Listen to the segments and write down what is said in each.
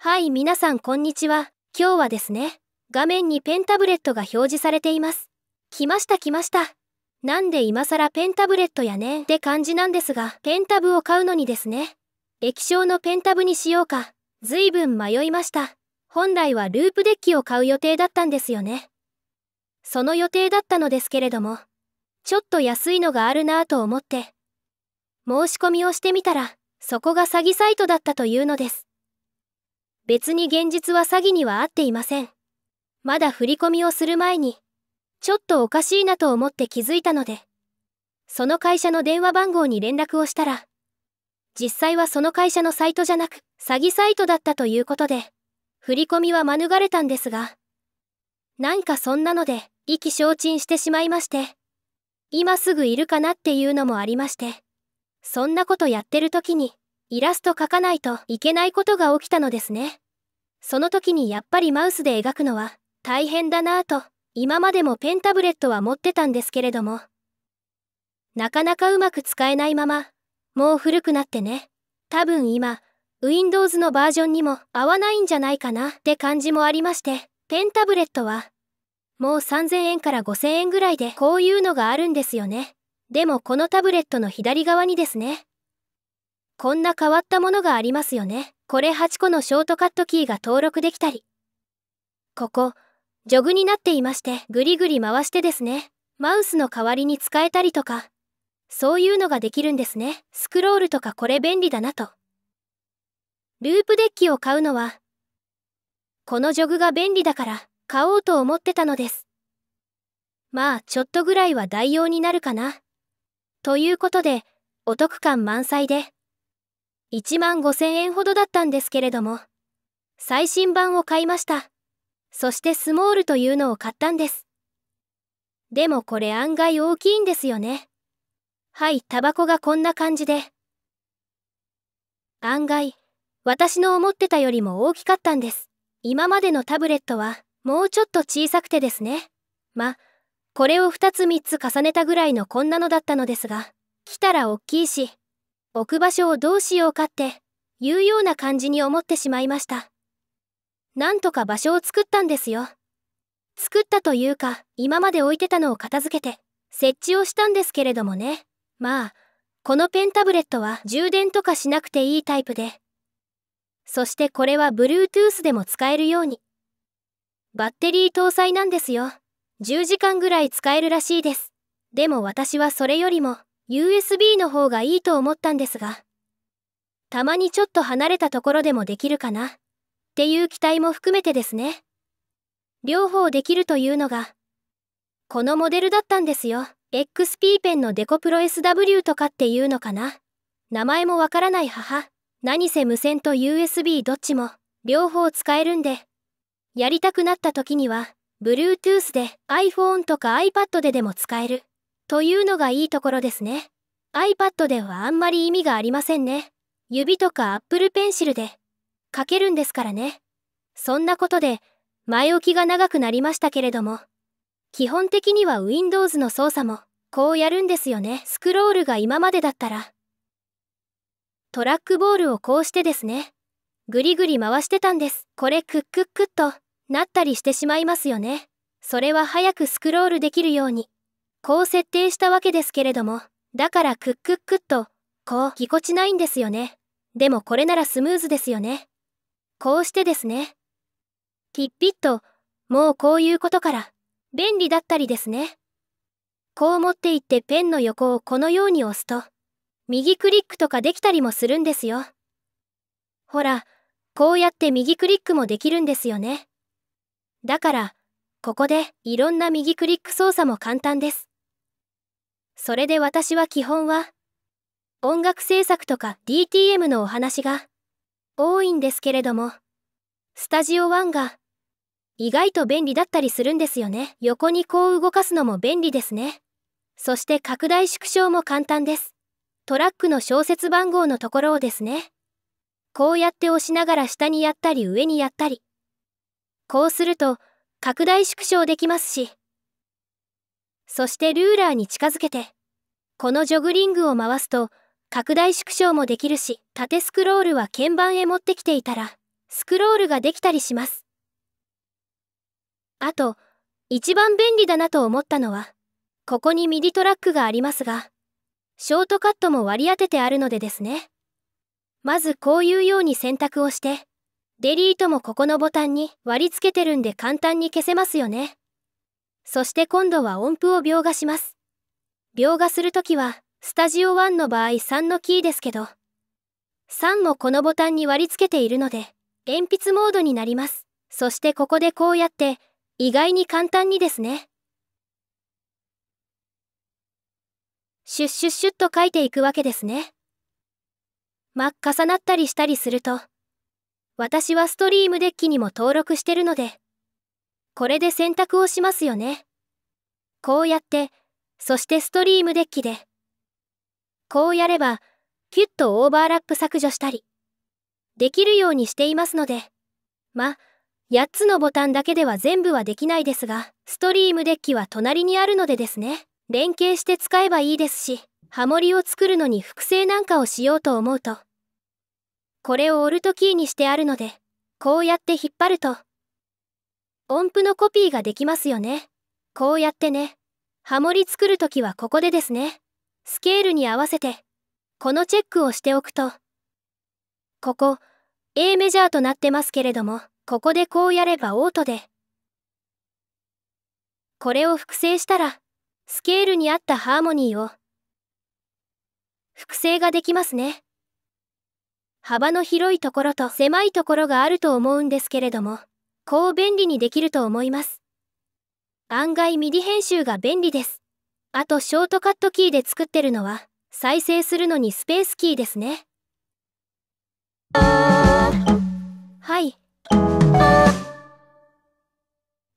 はい、皆さんこんにちは。今日はですね、画面にペンタブレットが表示されています。来ました来ました。なんで今更ペンタブレットやねんって感じなんですが、ペンタブを買うのにですね、液晶のペンタブにしようか、ずいぶん迷いました。本来はループデッキを買う予定だったんですよね。その予定だったのですけれども、ちょっと安いのがあるなぁと思って、申し込みをしてみたら、そこが詐欺サイトだったというのです。別に現実は詐欺には合っていません。まだ振り込みをする前に、ちょっとおかしいなと思って気づいたので、その会社の電話番号に連絡をしたら、実際はその会社のサイトじゃなく、詐欺サイトだったということで、振り込みは免れたんですが、なんかそんなので、意気消沈してしまいまして、今すぐいるかなっていうのもありまして、そんなことやってる時に、イラスト描かないといけないことが起きたのですね。その時にやっぱりマウスで描くのは大変だなぁと、今までもペンタブレットは持ってたんですけれども、なかなかうまく使えないまま、もう古くなってね。多分今、Windows のバージョンにも合わないんじゃないかなって感じもありまして、ペンタブレットは、もう3000円から5000円ぐらいでこういうのがあるんですよね。でもこのタブレットの左側にですね、こんな変わったものがありますよね。これ8個のショートカットキーが登録できたり。ここ、ジョグになっていまして、ぐりぐり回してですね。マウスの代わりに使えたりとか、そういうのができるんですね。スクロールとかこれ便利だなと。ループデッキを買うのは、このジョグが便利だから買おうと思ってたのです。まあ、ちょっとぐらいは代用になるかな。ということで、お得感満載で、1万5000円ほどだったんですけれども、最新版を買いました。そしてスモールというのを買ったんです。でもこれ案外大きいんですよね。はい、タバコがこんな感じで。案外、私の思ってたよりも大きかったんです。今までのタブレットは、もうちょっと小さくてですね。ま、これを2つ3つ重ねたぐらいのこんなのだったのですが、来たらおっきいし、置く場所をどうしようかっていうような感じに思ってしまいました。なんとか場所を作ったんですよ。作ったというか、今まで置いてたのを片付けて、設置をしたんですけれどもね。まあ、このペンタブレットは充電とかしなくていいタイプで。そしてこれは Bluetooth でも使えるように。バッテリー搭載なんですよ。10時間ぐらい使えるらしいです。でも私はそれよりも、USB の方がいいと思ったんですが、たまにちょっと離れたところでもできるかな、っていう期待も含めてですね。両方できるというのが、このモデルだったんですよ。XP ペンのデコプロ SW とかっていうのかな。名前もわからない母。何せ無線と USB どっちも両方使えるんで、やりたくなった時には、Bluetooth で iPhone とか iPad ででも使える。というのがいいところですね。iPad ではあんまり意味がありませんね。指とか Apple Pencil で書けるんですからね。そんなことで前置きが長くなりましたけれども、基本的には Windows の操作もこうやるんですよね。スクロールが今までだったら、トラックボールをこうしてですね、ぐりぐり回してたんです。これクックックッとなったりしてしまいますよね。それは早くスクロールできるようにこう設定したわけですけれども、だからクックックッと、こうぎこちないんですよね。でもこれならスムーズですよね。こうしてですね。ピッピッと、もうこういうことから、便利だったりですね。こう持っていってペンの横をこのように押すと、右クリックとかできたりもするんですよ。ほら、こうやって右クリックもできるんですよね。だから、ここでいろんな右クリック操作も簡単です。それで私は基本は、音楽制作とか DTM のお話が多いんですけれども、スタジオ1が意外と便利だったりするんですよね。横にこう動かすのも便利ですね。そして拡大縮小も簡単です。トラックの小説番号のところをですね。こうやって押しながら下にやったり上にやったり。こうすると拡大縮小できますし、そしてルーラーに近づけて。このジョグリングを回すと、拡大縮小もできるし、縦スクロールは鍵盤へ持ってきていたら、スクロールができたりします。あと、一番便利だなと思ったのは、ここにミディトラックがありますが、ショートカットも割り当ててあるのでですね。まずこういうように選択をして、デリートもここのボタンに割り付けてるんで簡単に消せますよね。そして今度は音符を描画します。描画するときは、スタジオ1の場合3のキーですけど、3もこのボタンに割り付けているので、鉛筆モードになります。そしてここでこうやって、意外に簡単にですね。シュッシュッシュッと書いていくわけですね。ま、重なったりしたりすると、私はストリームデッキにも登録してるので、これで選択をしますよね。こうやって、そしてストリームデッキで。こうやれば、キュッとオーバーラップ削除したり、できるようにしていますので、ま、8つのボタンだけでは全部はできないですが、ストリームデッキは隣にあるのでですね、連携して使えばいいですし、ハモリを作るのに複製なんかをしようと思うと、これをオルトキーにしてあるので、こうやって引っ張ると、音符のコピーができますよね。こうやってね。ハモリ作るときはここでですね。スケールに合わせて、このチェックをしておくと、ここ、A メジャーとなってますけれども、ここでこうやればオートで、これを複製したら、スケールに合ったハーモニーを、複製ができますね。幅の広いところと狭いところがあると思うんですけれども、こう便利にできると思います。案外ミ i d 編集が便利です。あとショートカットキーで作ってるのは再生するのにスペースキーですね。はい。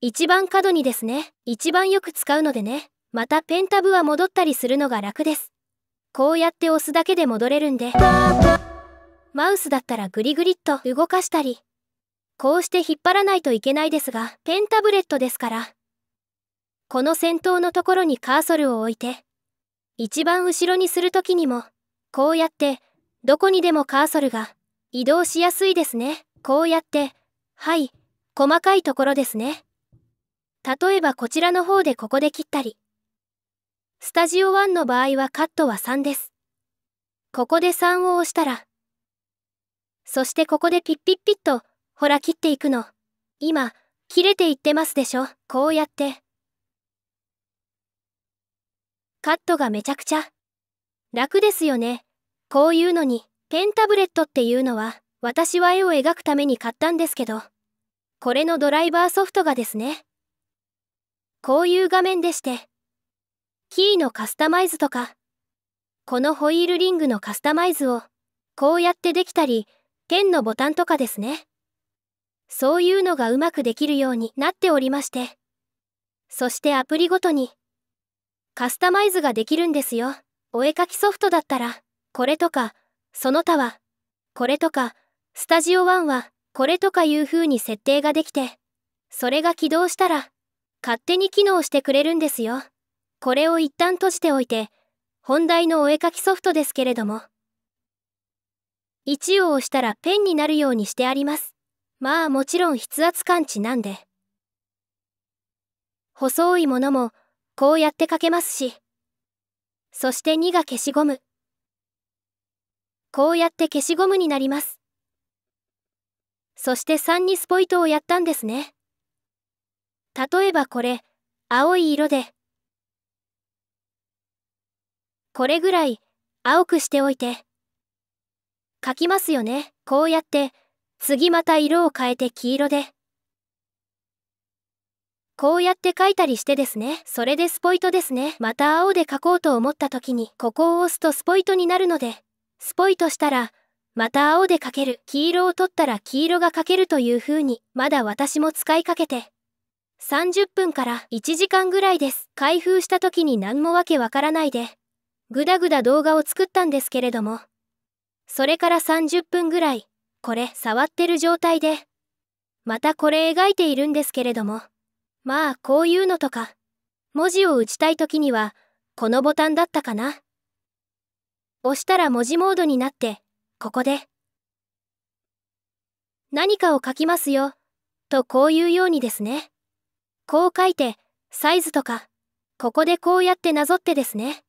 一番角にですね、一番よく使うのでね、またペンタブは戻ったりするのが楽です。こうやって押すだけで戻れるんで、マウスだったらグリグリっと動かしたり、こうして引っ張らないといけないですが、ペンタブレットですから。この先頭のところにカーソルを置いて、一番後ろにする時にも、こうやって、どこにでもカーソルが移動しやすいですね。こうやって、はい、細かいところですね。例えばこちらの方でここで切ったり、スタジオ1の場合はカットは3です。ここで3を押したら、そしてここでピッピッピッと、ほら切っていくの。今、切れていってますでしょこうやって。カットがめちゃくちゃ。楽ですよね。こういうのに、ペンタブレットっていうのは、私は絵を描くために買ったんですけど、これのドライバーソフトがですね。こういう画面でして、キーのカスタマイズとか、このホイールリングのカスタマイズを、こうやってできたり、ペンのボタンとかですね。そういうのがうまくできるようになっておりまして。そしてアプリごとに、カスタマイズができるんですよ。お絵かきソフトだったら、これとか、その他は、これとか、スタジオワンは、これとかいう風に設定ができて、それが起動したら、勝手に機能してくれるんですよ。これを一旦閉じておいて、本題のお絵かきソフトですけれども、1を押したらペンになるようにしてあります。まあもちろん筆圧感知なんで。細いものもこうやってかけますし。そして2が消しゴム。こうやって消しゴムになります。そして3にスポイトをやったんですね。例えばこれ、青い色で。これぐらい青くしておいて。書きますよね、こうやって。次また色を変えて黄色で。こうやって書いたりしてですね。それでスポイトですね。また青で書こうと思った時に、ここを押すとスポイトになるので、スポイトしたら、また青で書ける。黄色を取ったら黄色が書けるという風に、まだ私も使いかけて。30分から1時間ぐらいです。開封した時に何もわけわからないで、ぐだぐだ動画を作ったんですけれども、それから30分ぐらい、これ触ってる状態で。またこれ描いているんですけれども。まあこういうのとか。文字を打ちたい時には、このボタンだったかな。押したら文字モードになって、ここで。何かを書きますよ、とこういうようにですね。こう書いて、サイズとか、ここでこうやってなぞってですね。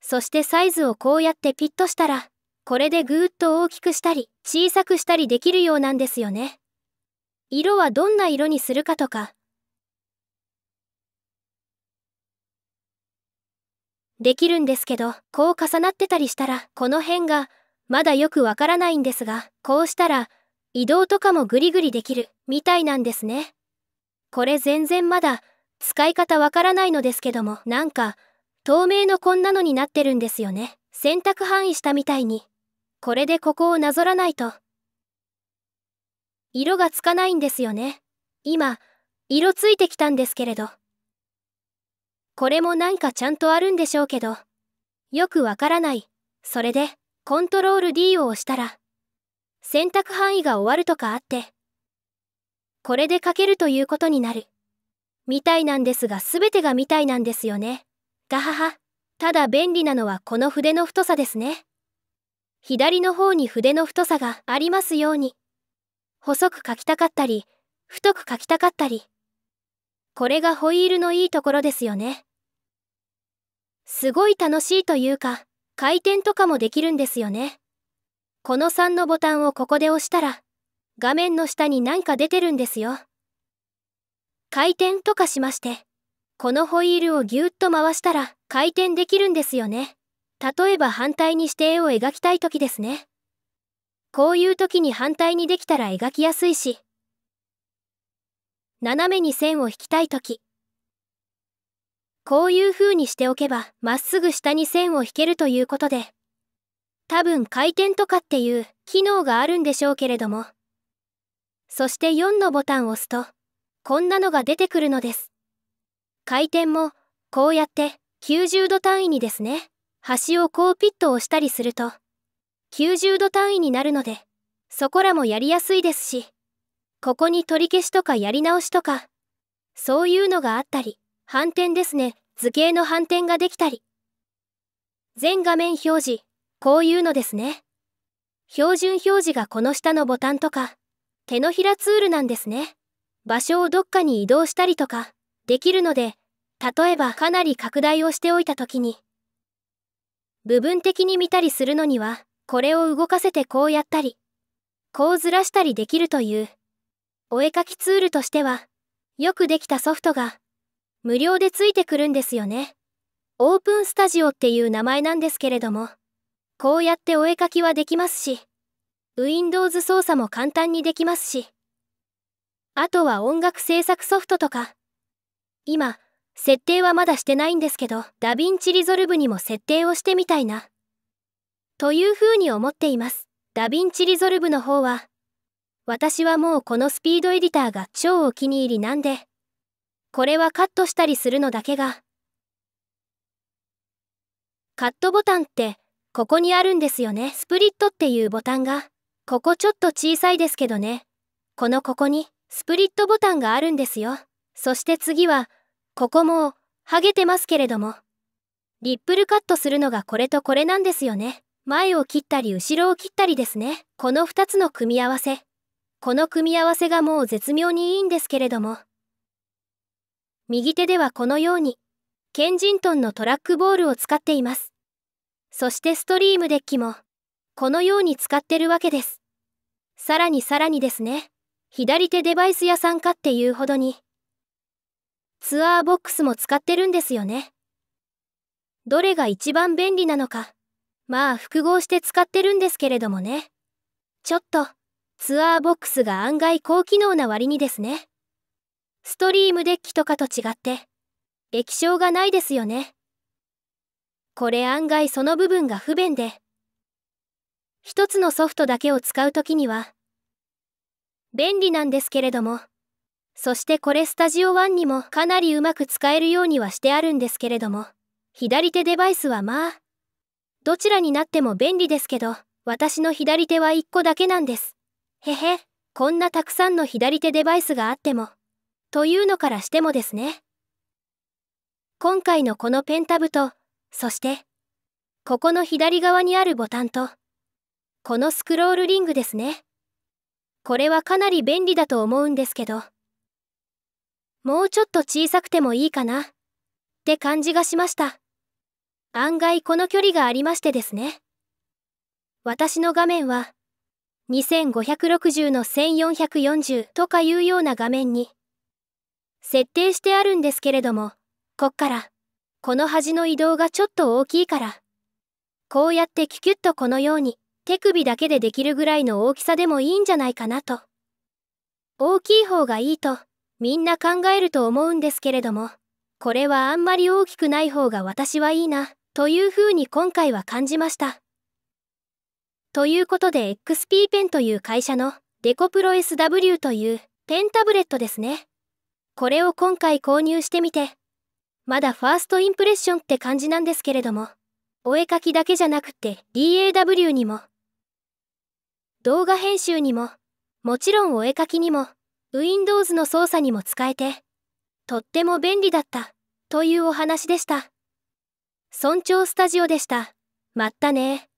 そしてサイズをこうやってピッとしたら、これでぐーっと大きくしたり小さくしたりできるようなんですよね。色はどんな色にするかとか。できるんですけど、こう重なってたりしたら、この辺が、まだよくわからないんですが、こうしたら、移動とかもぐりぐりできる、みたいなんですね。これ全然まだ、使い方わからないのですけども、なんか、透明のこんなのになってるんですよね。洗濯範囲したみたいに。これでここをなぞらないと。色がつかないんですよね。今、色ついてきたんですけれど。これもなんかちゃんとあるんでしょうけど、よくわからない。それで、コントロール D を押したら、選択範囲が終わるとかあって、これで書けるということになる。みたいなんですが全てがみたいなんですよね。がはは。ただ便利なのはこの筆の太さですね。左の方に筆の太さがありますように。細く書きたかったり、太く書きたかったり。これがホイールのいいところですよね。すごい楽しいというか、回転とかもできるんですよね。この3のボタンをここで押したら、画面の下に何か出てるんですよ。回転とかしまして、このホイールをぎゅっと回したら回転できるんですよね。例えば反対にして絵を描きたい時ですね。こういう時に反対にできたら描きやすいし。斜めに線を引きたい時。こういう風にしておけばまっすぐ下に線を引けるということで、多分回転とかっていう機能があるんでしょうけれども。そして4のボタンを押すと、こんなのが出てくるのです。回転も、こうやって90度単位にですね。端をこうピットをしたりすると90度単位になるのでそこらもやりやすいですしここに取り消しとかやり直しとかそういうのがあったり反転ですね図形の反転ができたり全画面表示こういうのですね標準表示がこの下のボタンとか手のひらツールなんですね場所をどっかに移動したりとかできるので例えばかなり拡大をしておいた時に部分的に見たりするのにはこれを動かせてこうやったりこうずらしたりできるというお絵かきツールとしてはよくできたソフトが無料でついてくるんですよね。オープンスタジオっていう名前なんですけれどもこうやってお絵かきはできますし Windows 操作も簡単にできますしあとは音楽制作ソフトとか今設定はまだしてないんですけど、ダヴィンチリゾルブにも設定をしてみたいな。というふうに思っています。ダヴィンチリゾルブの方は、私はもうこのスピードエディターが超お気に入りなんで、これはカットしたりするのだけが、カットボタンって、ここにあるんですよね。スプリットっていうボタンが、ここちょっと小さいですけどね。このここに、スプリットボタンがあるんですよ。そして次は、ここもハゲてますけれどもリップルカットするのがこれとこれなんですよね前を切ったり後ろを切ったりですねこの2つの組み合わせこの組み合わせがもう絶妙にいいんですけれども右手ではこのようにケンジントンのトラックボールを使っていますそしてストリームデッキもこのように使ってるわけですさらにさらにですね左手デバイス屋さんかっていうほどにツアーボックスも使ってるんですよね。どれが一番便利なのか、まあ複合して使ってるんですけれどもね。ちょっと、ツアーボックスが案外高機能な割にですね。ストリームデッキとかと違って、液晶がないですよね。これ案外その部分が不便で、一つのソフトだけを使うときには、便利なんですけれども、そしてこれスタジオ1にもかなりうまく使えるようにはしてあるんですけれども、左手デバイスはまあ、どちらになっても便利ですけど、私の左手は1個だけなんです。へへ、こんなたくさんの左手デバイスがあっても、というのからしてもですね。今回のこのペンタブと、そして、ここの左側にあるボタンと、このスクロールリングですね。これはかなり便利だと思うんですけど。もうちょっと小さくてもいいかなって感じがしました案外この距離がありましてですね私の画面は2560の1440とかいうような画面に設定してあるんですけれどもこっからこの端の移動がちょっと大きいからこうやってキュキュッとこのように手首だけでできるぐらいの大きさでもいいんじゃないかなと大きい方がいいとみんな考えると思うんですけれども、これはあんまり大きくない方が私はいいな、というふうに今回は感じました。ということで XP ペンという会社のデコプロ SW というペンタブレットですね。これを今回購入してみて、まだファーストインプレッションって感じなんですけれども、お絵かきだけじゃなくて DAW にも、動画編集にも、もちろんお絵かきにも、Windows の操作にも使えて、とっても便利だった、というお話でした。村長スタジオでした。まったね